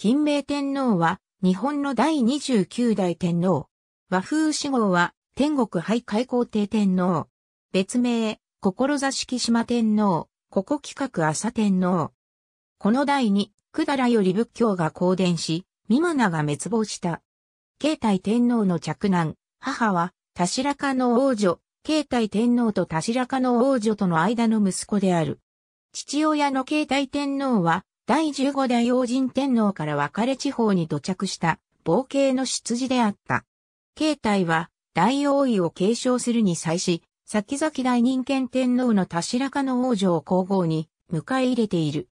金明天皇は日本の第29代天皇。和風志号は天国廃開皇帝天皇。別名、志島天皇、ここ企画朝天皇。この代に、百済より仏教が公伝し、美村が滅亡した。慶太天皇の嫡男、母は、田白家の王女、慶太天皇と田白家の王女との間の息子である。父親の慶太天皇は、第15代王神天皇から別れ地方に土着した冒険の出自であった。慶太は大王位を継承するに際し、先々大人権天皇の田白かの王女を皇后に迎え入れている。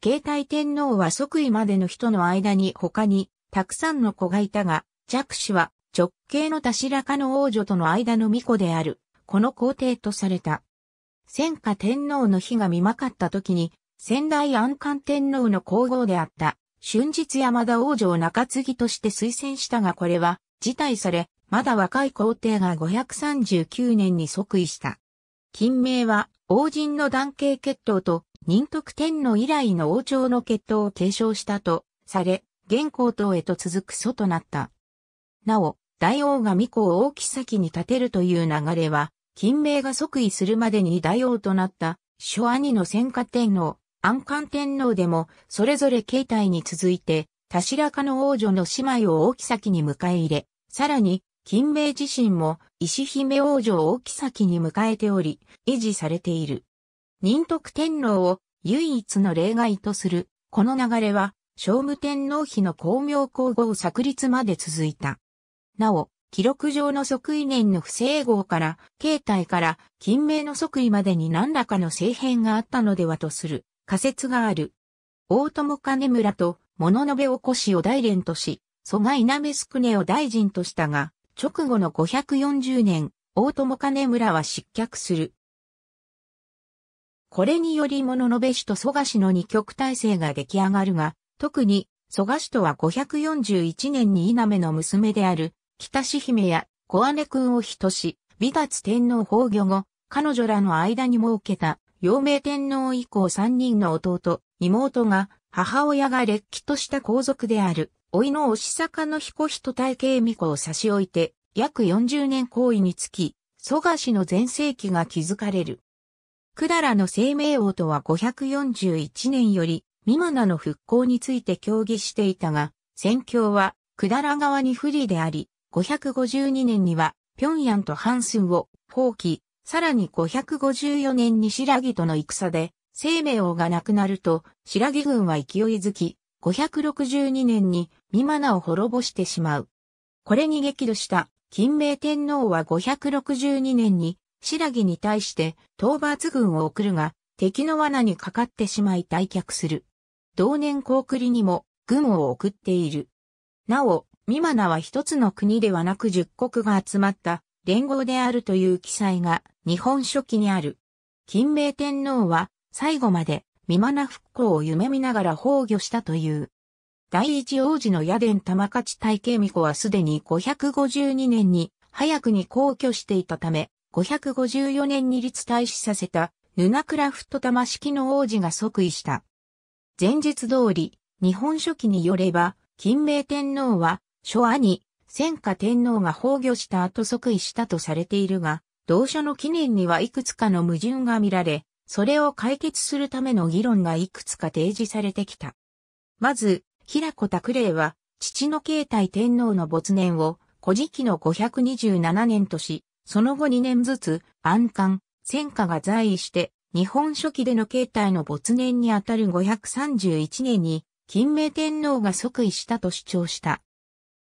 慶太天皇は即位までの人の間に他にたくさんの子がいたが、弱子は直系の田白かの王女との間の巫女である、この皇帝とされた。戦火天皇の日が見まかった時に仙台安官天皇の皇后であった、春日山田王女を中継ぎとして推薦したがこれは、辞退され、まだ若い皇帝が539年に即位した。近名は、王人の男系血統と、仁徳天皇以来の王朝の血統を継承したと、され、現皇統へと続く祖となった。なお、大王が御子を大き先に立てるという流れは、近名が即位するまでに大王となった、諸兄の戦火天皇、安官天皇でも、それぞれ慶太に続いて、田白家の王女の姉妹を大妃に迎え入れ、さらに、金明自身も、石姫王女を大妃に迎えており、維持されている。仁徳天皇を唯一の例外とする、この流れは、聖武天皇妃の光明皇后作立まで続いた。なお、記録上の即位年の不整合から、慶体から、金明の即位までに何らかの政変があったのではとする。仮説がある。大友金村と、物のべおこしを大連とし、蘇我稲目宿根を大臣としたが、直後の540年、大友金村は失脚する。これにより物のべ氏と蘇我氏の二極体制が出来上がるが、特に蘇我氏とは541年に稲目の娘である北志姫や小姉君を人し、美達天皇崩御後、彼女らの間に設けた陽明天皇以降三人の弟、妹が、母親が劣気とした皇族である、老いの押坂の彦人体系巫女を差し置いて、約40年行為につき、蘇我氏の全盛期が築かれる。百済の生命王とは541年より、ミマナの復興について協議していたが、戦況は、百済側に不利であり、552年には、平壌とハンスンを放棄、さらに554年に白木との戦で、生命王が亡くなると、白木軍は勢いづき、562年にミマナを滅ぼしてしまう。これに激怒した金明天皇は562年に白木に対して討伐軍を送るが、敵の罠にかかってしまい退却する。同年高栗にも軍を送っている。なお、ミマナは一つの国ではなく十国が集まった連合であるという記載が日本書紀にある。金明天皇は最後まで未まな復興を夢見ながら崩御したという。第一王子の野殿玉勝大系。巫女はすでに552年に早くに皇居していたため、554年に立退死させたヌナクフット玉式の王子が即位した。前述通り、日本書紀によれば、金明天皇は、初兄、戦火天皇が崩御した後即位したとされているが、同書の記念にはいくつかの矛盾が見られ、それを解決するための議論がいくつか提示されてきた。まず、平子拓霊は、父の慶太天皇の没年を、古事記の527年とし、その後2年ずつ、安官、戦火が在位して、日本初期での慶太の没年にあたる531年に、金明天皇が即位したと主張した。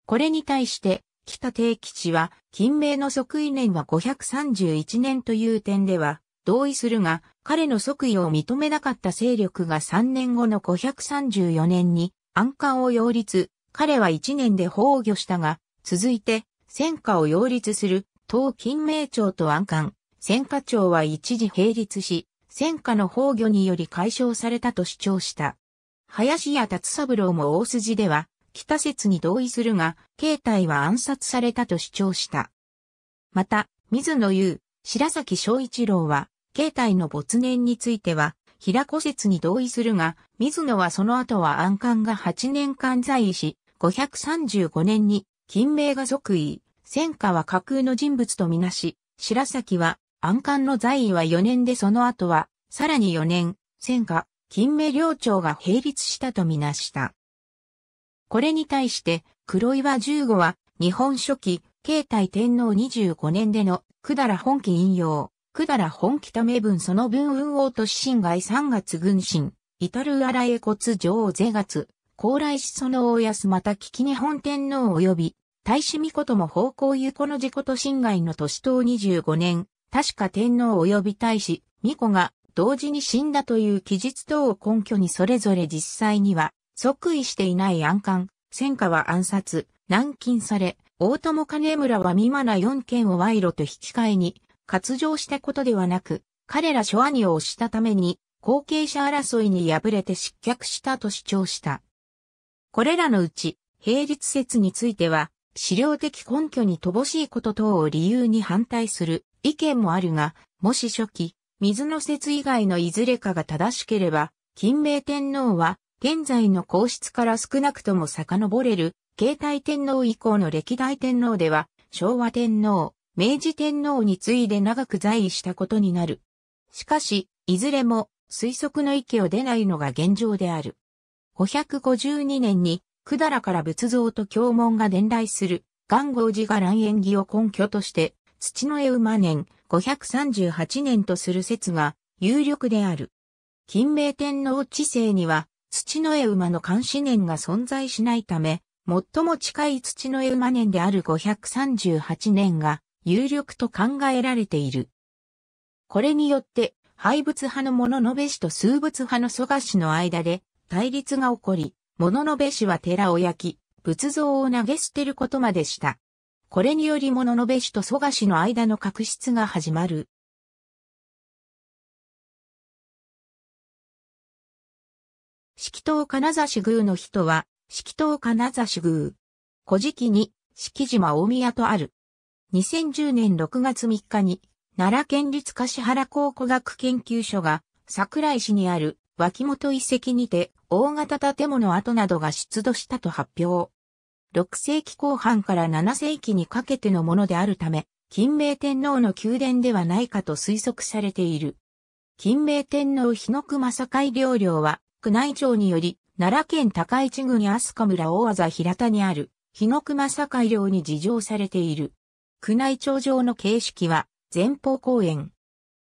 これに対して、北定吉は、金明の即位年は531年という点では、同意するが、彼の即位を認めなかった勢力が3年後の534年に、安官を擁立、彼は1年で崩御したが、続いて、戦火を擁立する、東金明朝と安官、戦火朝は一時並立し、戦火の崩御により解消されたと主張した。林家達三郎も大筋では、北説に同意するが、慶太は暗殺されたと主張した。また、水野優、白崎昭一郎は、慶太の没年については、平子説に同意するが、水野はその後は暗官が8年間在位し、535年に、金名が即位、戦火は架空の人物とみなし、白崎は、暗官の在位は4年でその後は、さらに4年、戦火、金名領長が並立したとみなした。これに対して、黒岩15は、日本初期、慶太天皇25年での、だら本記引用、だら本記ため文その文運王都市侵害3月軍神、至る荒江骨女王税月、高麗子その大安また聞き日本天皇及び、大使御とも方向ゆこの事故と侵害の都市等25年、確か天皇及び大使、巫子が同時に死んだという記述等を根拠にそれぞれ実際には即位していない暗官、戦火は暗殺、軟禁され、大友金村は未満な四件を賄賂と引き換えに、割譲したことではなく、彼ら諸兄を押したために、後継者争いに敗れて失脚したと主張した。これらのうち、平立説については、資料的根拠に乏しいこと等を理由に反対する意見もあるが、もし初期、水の説以外のいずれかが正しければ、金明天皇は現在の皇室から少なくとも遡れる、慶太天皇以降の歴代天皇では、昭和天皇、明治天皇に次いで長く在位したことになる。しかし、いずれも推測の域を出ないのが現状である。552年に、くだらから仏像と経文が伝来する、元号寺が乱縁起を根拠として、土の絵馬年538年とする説が有力である。金明天皇治世には、土の絵馬の監視年が存在しないため、最も近い土の絵馬年である538年が有力と考えられている。これによって、廃物派の物のべしと数物派の蘇我氏の間で対立が起こり、物のべしは寺を焼き、仏像を投げ捨てることまでした。これにより物のべしと蘇我氏の間の確執が始まる。式島金指宮の人は、式島金指宮。古事記に、季島大宮とある。2010年6月3日に、奈良県立橿原考古学研究所が、桜井市にある脇本遺跡にて、大型建物跡などが出土したと発表。6世紀後半から7世紀にかけてのものであるため、金明天皇の宮殿ではないかと推測されている。金明天皇日の熊井領領は、宮内庁により、奈良県高市郡飛鳥村大技平田にある、日の熊境寮に事情されている。宮内庁上の形式は、前方公園。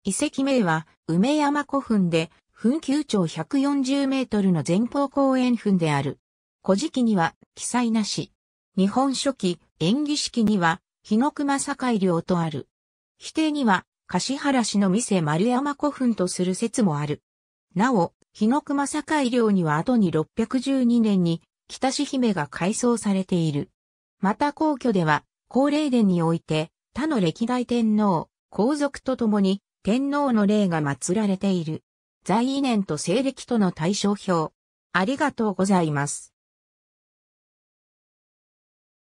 遺跡名は、梅山古墳で、墳丘長140メートルの前方公園墳である。古事記には、記載なし。日本書紀、演技式には、日の熊境寮とある。否定には、橿原市の店丸山古墳とする説もある。なお、日の熊境領には後に612年に北志姫が改装されている。また皇居では、皇霊殿において、他の歴代天皇、皇族と共に、天皇の霊が祀られている。在位年と西暦との対象表。ありがとうございます。